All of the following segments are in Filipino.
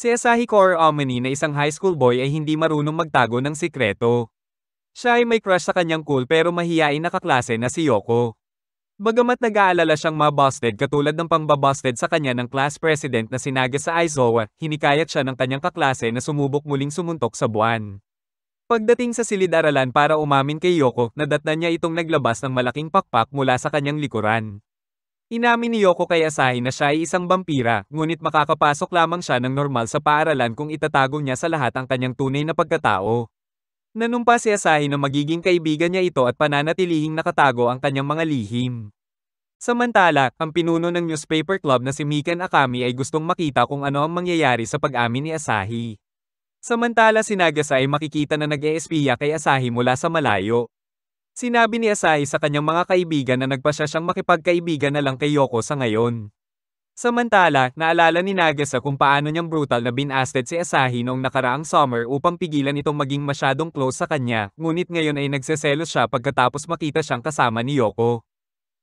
Si Asahi Core Omni na isang high school boy ay hindi marunong magtago ng sikreto. Siya ay may crush sa kanyang cool pero mahiyain na kaklase na si Yoko. Bagamat nag-aalala siyang mabusted katulad ng pambabusted sa kanya ng class president na sinaga sa Aizawa, hinikayat siya ng kanyang kaklase na sumubok muling sumuntok sa buwan. Pagdating sa silid-aralan para umamin kay Yoko, nadatnan niya itong naglabas ng malaking pakpak mula sa kanyang likuran. Inamin ni Yoko kay Asahi na siya ay isang vampira, ngunit makakapasok lamang siya ng normal sa paaralan kung itatago niya sa lahat ang kanyang tunay na pagkatao. Nanumpa si Asahi na magiging kaibigan niya ito at pananatilihing nakatago ang kanyang mga lihim. Samantala, ang pinuno ng newspaper club na si Mikan Akami ay gustong makita kung ano ang mangyayari sa pag-amin ni Asahi. Samantala si Nagasa ay makikita na nag-eespiya e kay Asahi mula sa malayo. Sinabi ni Asahi sa kanyang mga kaibigan na nagpasya siyang makipagkaibigan na lang kay Yoko sa ngayon. Samantala, naalala ni Nagasa kung paano niyang brutal na binasted si Asahi noong nakaraang summer upang pigilan itong maging masyadong close sa kanya, ngunit ngayon ay nagseselos siya pagkatapos makita siyang kasama ni Yoko.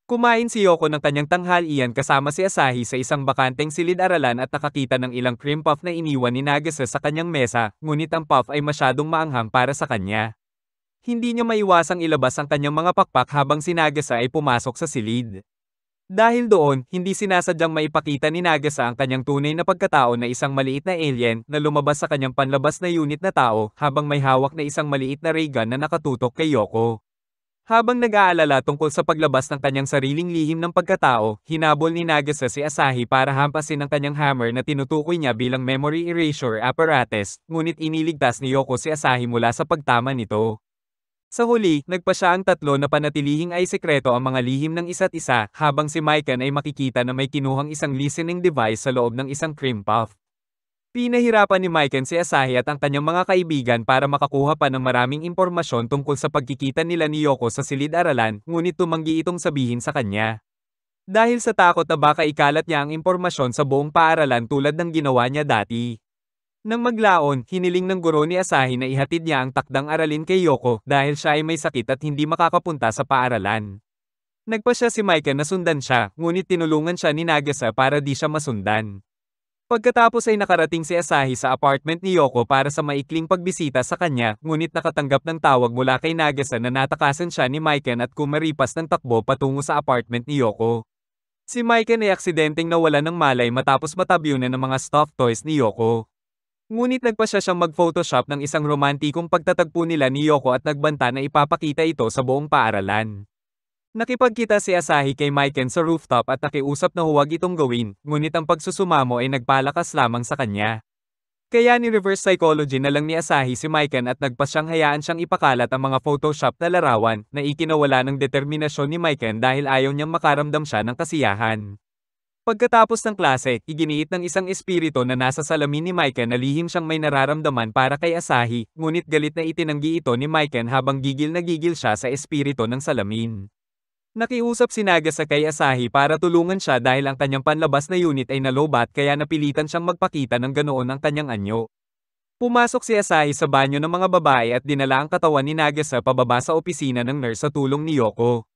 Kumain si Yoko ng kanyang tanghalian kasama si Asahi sa isang bakanteng silid-aralan at nakakita ng ilang cream puff na iniwan ni Nagasa sa kanyang mesa, ngunit ang puff ay masyadong maanghang para sa kanya hindi niya maiwasang ilabas ang kanyang mga pakpak habang si Nagasa ay pumasok sa silid. Dahil doon, hindi sinasadyang maipakita ni Nagasa ang kanyang tunay na pagkatao na isang maliit na alien na lumabas sa kanyang panlabas na unit na tao habang may hawak na isang maliit na ray gun na nakatutok kay Yoko. Habang nag-aalala tungkol sa paglabas ng kanyang sariling lihim ng pagkatao, hinabol ni Nagasa si Asahi para hampasin ang kanyang hammer na tinutukoy niya bilang memory erasure apparatus, ngunit iniligtas ni Yoko si Asahi mula sa pagtama nito. Sa huli, nagpa siya ang tatlo na panatilihing ay sekreto ang mga lihim ng isa't isa, habang si Maiken ay makikita na may kinuhang isang listening device sa loob ng isang cream puff. Pinahirapan ni Maiken si Asahi at ang kanyang mga kaibigan para makakuha pa ng maraming impormasyon tungkol sa pagkikita nila ni Yoko sa silid-aralan, ngunit tumanggi itong sabihin sa kanya. Dahil sa takot na baka ikalat niya ang impormasyon sa buong paaralan tulad ng ginawa niya dati. Nang maglaon, hiniling ng guro ni Asahi na ihatid niya ang takdang aralin kay Yoko dahil siya ay may sakit at hindi makakapunta sa paaralan. Nagpa siya si Maika na sundan siya, ngunit tinulungan siya ni Nagasa para di siya masundan. Pagkatapos ay nakarating si Asahi sa apartment ni Yoko para sa maikling pagbisita sa kanya, ngunit nakatanggap ng tawag mula kay Nagasa na natakasan siya ni Maiken at kumaripas ng takbo patungo sa apartment ni Yoko. Si Maiken ay aksidenteng nawala ng malay matapos matabyo ng mga stuffed toys ni Yoko. Ngunit nagpa siya siyang mag-photoshop ng isang romantikong pagtatagpo nila ni Yoko at nagbanta na ipapakita ito sa buong paaralan. Nakipagkita si Asahi kay Maiken sa rooftop at nakiusap na huwag itong gawin, ngunit ang pagsusumamo ay nagpalakas lamang sa kanya. Kaya ni reverse psychology na lang ni Asahi si Maiken at nagpasyang hayaan siyang ipakalat ang mga Photoshop na larawan na ikinawala ng determinasyon ni Maiken dahil ayaw niyang makaramdam siya ng kasiyahan. Pagkatapos ng klase, iginiit ng isang espirito na nasa salamin ni Maiken na lihim siyang may nararamdaman para kay Asahi, ngunit galit na itinanggi ito ni Maiken habang gigil na gigil siya sa espirito ng salamin. Nakiusap si Naga sa kay Asahi para tulungan siya dahil ang kanyang panlabas na unit ay nalobat kaya napilitan siyang magpakita ng ganoon ang kanyang anyo. Pumasok si Asahi sa banyo ng mga babae at dinala ang katawan ni Naga sa pababa sa opisina ng nurse sa tulong ni Yoko.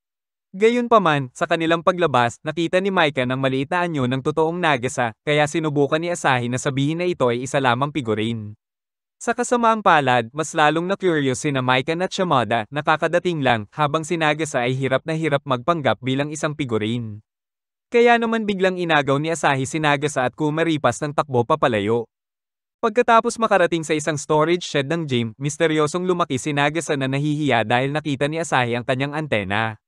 Gayunpaman, sa kanilang paglabas, nakita ni Micah ng maliit na anyo ng totoong Nagasa, kaya sinubukan ni Asahi na sabihin na ito ay isa lamang figurine. Sa kasamaang palad, mas lalong na-curious si na Maikan at Chamada, nakakadating lang, habang si Nagasa ay hirap na hirap magpanggap bilang isang figurine. Kaya naman biglang inagaw ni Asahi si Nagasa at kumaripas ng takbo papalayo. Pagkatapos makarating sa isang storage shed ng gym, misteryosong lumaki si Nagasa na nahihiya dahil nakita ni Asahi ang kanyang antena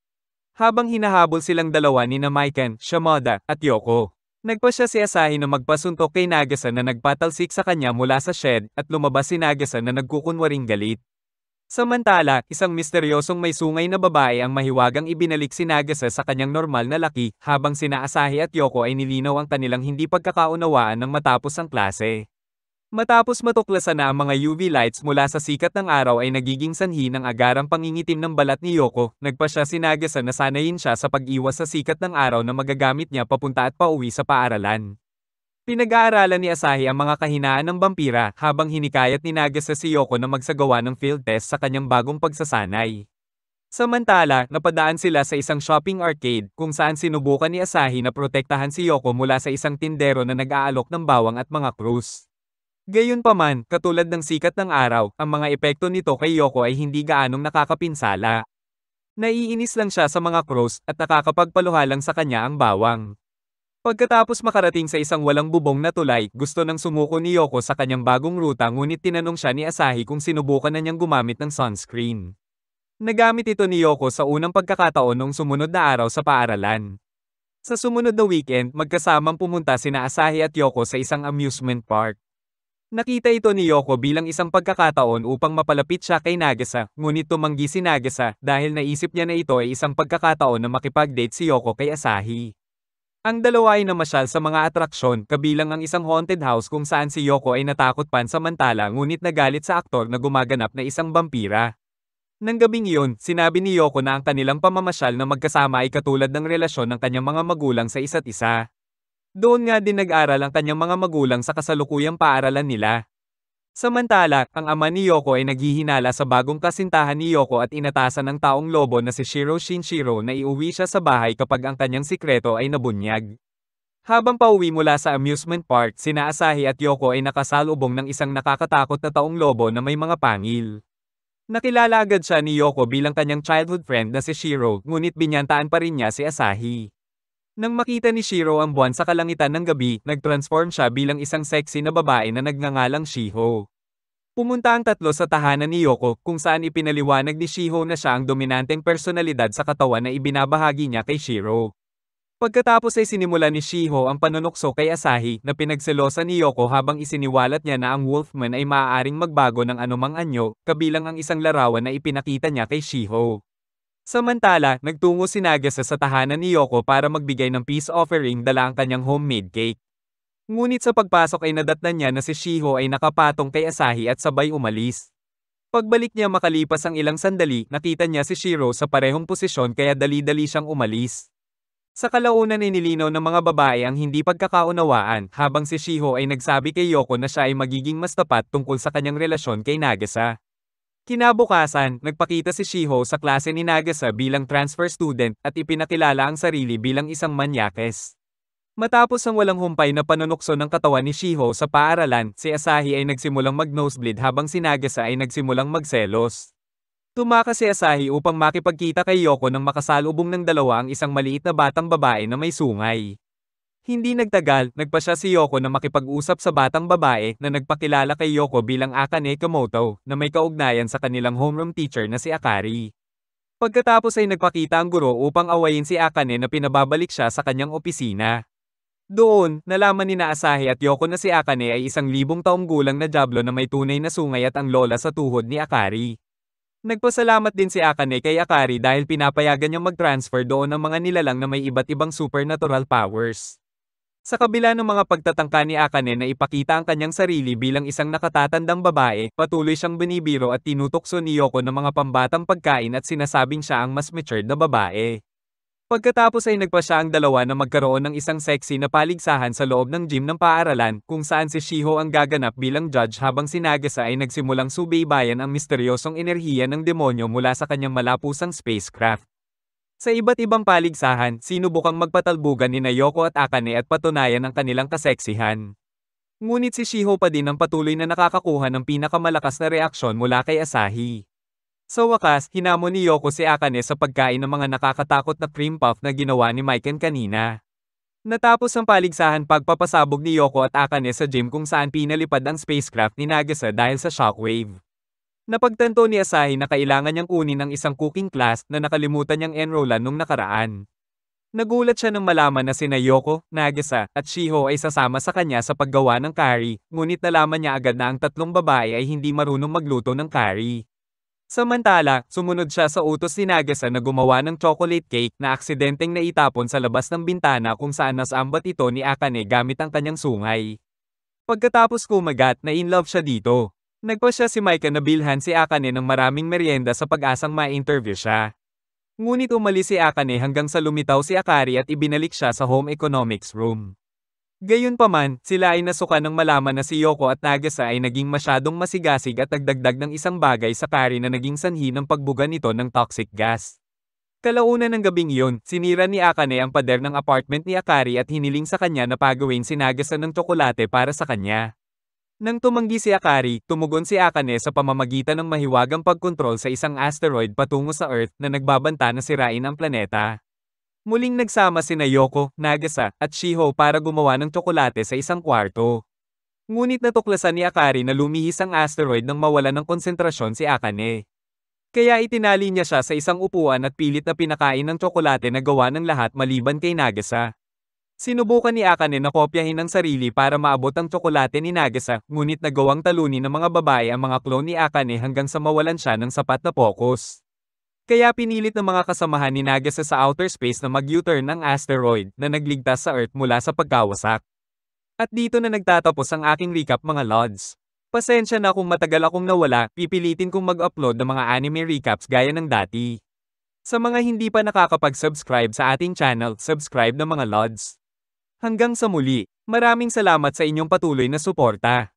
habang hinahabol silang dalawa ni na Maiken, Shimada, at Yoko. Nagpa siya si Asahi na magpasuntok kay Nagasa na nagpatalsik sa kanya mula sa shed at lumabas si Nagasa na nagkukunwaring galit. Samantala, isang misteryosong may sungay na babae ang mahiwagang ibinalik si Nagasa sa kanyang normal na laki habang sina Asahi at Yoko ay nilinaw ang kanilang hindi pagkakaunawaan nang matapos ang klase. Matapos matuklasan na ang mga UV lights mula sa sikat ng araw ay nagiging sanhi ng agarang pangingitim ng balat ni Yoko, nagpa siya sinagasa na sanayin siya sa pag-iwas sa sikat ng araw na magagamit niya papunta at pauwi sa paaralan. Pinag-aaralan ni Asahi ang mga kahinaan ng vampira habang hinikayat ni Nagasa si Yoko na magsagawa ng field test sa kanyang bagong pagsasanay. Samantala, napadaan sila sa isang shopping arcade kung saan sinubukan ni Asahi na protektahan si Yoko mula sa isang tindero na nag-aalok ng bawang at mga cruise. Gayunpaman, katulad ng sikat ng araw, ang mga epekto nito kay Yoko ay hindi gaanong nakakapinsala. Naiinis lang siya sa mga crows at nakakapagpaluha lang sa kanya ang bawang. Pagkatapos makarating sa isang walang bubong na tulay, gusto nang sumuko ni Yoko sa kanyang bagong ruta ngunit tinanong siya ni Asahi kung sinubukan na niyang gumamit ng sunscreen. Nagamit ito ni Yoko sa unang pagkakataon noong sumunod na araw sa paaralan. Sa sumunod na weekend, magkasamang pumunta sina Asahi at Yoko sa isang amusement park. Nakita ito ni Yoko bilang isang pagkakataon upang mapalapit siya kay Nagasa, ngunit tumanggi si Nagasa dahil naisip niya na ito ay isang pagkakataon na makipag-date si Yoko kay Asahi. Ang dalawa ay namasyal sa mga atraksyon, kabilang ang isang haunted house kung saan si Yoko ay natakot pansamantala ngunit nagalit sa aktor na gumaganap na isang vampira. Nang gabing iyon, sinabi ni Yoko na ang kanilang pamamasyal na magkasama ay katulad ng relasyon ng kanyang mga magulang sa isa't isa. Doon nga din nag-aral ang kanyang mga magulang sa kasalukuyang paaralan nila. Samantala, ang ama ni Yoko ay naghihinala sa bagong kasintahan ni Yoko at inatasan ng taong lobo na si Shiro Shinshiro na iuwi siya sa bahay kapag ang kanyang sikreto ay nabunyag. Habang pauwi mula sa amusement park, sina Asahi at Yoko ay nakasalubong ng isang nakakatakot na taong lobo na may mga pangil. Nakilala agad siya ni Yoko bilang kanyang childhood friend na si Shiro, ngunit binyantaan pa rin niya si Asahi. Nang makita ni Shiro ang buwan sa kalangitan ng gabi, nagtransform siya bilang isang sexy na babae na nagngangalang Shiho. Pumunta ang tatlo sa tahanan ni Yoko, kung saan ipinaliwanag ni Shiho na siya ang dominanteng personalidad sa katawan na ibinabahagi niya kay Shiro. Pagkatapos ay sinimula ni Shiho ang panunokso kay Asahi na pinagselosa ni Yoko habang isiniwalat niya na ang Wolfman ay maaaring magbago ng anumang anyo, kabilang ang isang larawan na ipinakita niya kay Shiho. Samantala, nagtungo si Nagasa sa tahanan ni Yoko para magbigay ng peace offering dala ang kanyang homemade cake. Ngunit sa pagpasok ay nadatnan niya na si Shiho ay nakapatong kay Asahi at sabay umalis. Pagbalik niya makalipas ang ilang sandali, nakita niya si Shiro sa parehong posisyon kaya dali-dali siyang umalis. Sa kalaunan ay nilinaw ng mga babae ang hindi pagkakaunawaan habang si Shiho ay nagsabi kay Yoko na siya ay magiging mas tapat tungkol sa kanyang relasyon kay Nagasa. Kinabukasan, nagpakita si Shiho sa klase ni Nagasa bilang transfer student at ipinakilala ang sarili bilang isang manyakes. Matapos ang walang humpay na panunukso ng katawan ni Shiho sa paaralan, si Asahi ay nagsimulang mag-nosebleed habang si Nagasa ay nagsimulang magselos. Tumakas si Asahi upang makipagkita kay Yoko nang makasalubong ng dalawa ang isang maliit na batang babae na may sungay. Hindi nagtagal, nagpa siya si Yoko na makipag-usap sa batang babae na nagpakilala kay Yoko bilang Akane Kamoto na may kaugnayan sa kanilang homeroom teacher na si Akari. Pagkatapos ay nagpakita ang guro upang awayin si Akane na pinababalik siya sa kanyang opisina. Doon, nalaman ni Naasahi at Yoko na si Akane ay isang libong taong gulang na jablo na may tunay na sungay at ang lola sa tuhod ni Akari. Nagpasalamat din si Akane kay Akari dahil pinapayagan niyang mag-transfer doon ang mga nilalang na may iba't ibang supernatural powers. Sa kabila ng mga pagtatangka ni Akane na ipakita ang kanyang sarili bilang isang nakatatandang babae, patuloy siyang binibiro at tinutokso ni Yoko ng mga pambatang pagkain at sinasabing siya ang mas matured na babae. Pagkatapos ay nagpa siya ang dalawa na magkaroon ng isang sexy na paligsahan sa loob ng gym ng paaralan kung saan si Shiho ang gaganap bilang judge habang si Nagasa ay nagsimulang subaybayan ang misteryosong enerhiya ng demonyo mula sa kanyang malapusang spacecraft. Sa iba't ibang paligsahan, sinubukang magpatalbugan ni Nayoko at Akane at patunayan ang kanilang kaseksihan. Ngunit si Shiho pa din ang patuloy na nakakakuha ng pinakamalakas na reaksyon mula kay Asahi. Sa wakas, hinamon ni Yoko si Akane sa pagkain ng mga nakakatakot na cream puff na ginawa ni Maiken kanina. Natapos ang paligsahan pagpapasabog ni Yoko at Akane sa gym kung saan pinalipad ang spacecraft ni Nagasa dahil sa shockwave. Napagtanto ni Asahi na kailangan niyang kunin ang isang cooking class na nakalimutan niyang enrollan nung nakaraan. Nagulat siya nang malaman na si Nayoko, Nagisa, at Shiho ay sasama sa kanya sa paggawa ng curry, ngunit nalaman niya agad na ang tatlong babae ay hindi marunong magluto ng curry. Samantala, sumunod siya sa utos ni Nagisa na gumawa ng chocolate cake na aksidenteng naitapon sa labas ng bintana kung saan nasambat ito ni Akane gamit ang kanyang sungay. Pagkatapos kumagat na in love siya dito. Nagpasya si Micah na bilhan si Akane ng maraming merienda sa pag-asang ma-interview siya. Ngunit umalis si Akane hanggang sa lumitaw si Akari at ibinalik siya sa home economics room. Gayunpaman, sila ay nasuka ng malaman na si Yoko at Nagasa ay naging masyadong masigasig at nagdagdag ng isang bagay sa Kari na naging sanhi ng pagbuga nito ng toxic gas. Kalaunan ng gabing iyon, sinira ni Akane ang pader ng apartment ni Akari at hiniling sa kanya na pagawin si Nagasa ng tsokolate para sa kanya. Nang tumanggi si Akari, tumugon si Akane sa pamamagitan ng mahiwagang pagkontrol sa isang asteroid patungo sa Earth na nagbabanta na sirain ang planeta. Muling nagsama si Nayoko, Nagasa, at Shiho para gumawa ng tsokolate sa isang kwarto. Ngunit natuklasan ni Akari na lumihis ang asteroid nang mawala ng konsentrasyon si Akane. Kaya itinali niya siya sa isang upuan at pilit na pinakain ng tsokolate na gawa ng lahat maliban kay Nagasa. Sinubukan ni Akane na kopyahin ang sarili para maabot ang tsokolate ni Nagasa, ngunit nagawang talunin ng mga babae ang mga clone ni Akane hanggang sa mawalan siya ng sapat na focus. Kaya pinilit ng mga kasamahan ni Nagasa sa outer space na mag-U-turn ng asteroid na nagligtas sa Earth mula sa pagkawasak. At dito na nagtatapos ang aking recap mga lods. Pasensya na kung matagal akong nawala, pipilitin kong mag-upload ng mga anime recaps gaya ng dati. Sa mga hindi pa nakakapag-subscribe sa ating channel, subscribe na mga lods. Hanggang sa muli, maraming salamat sa inyong patuloy na suporta.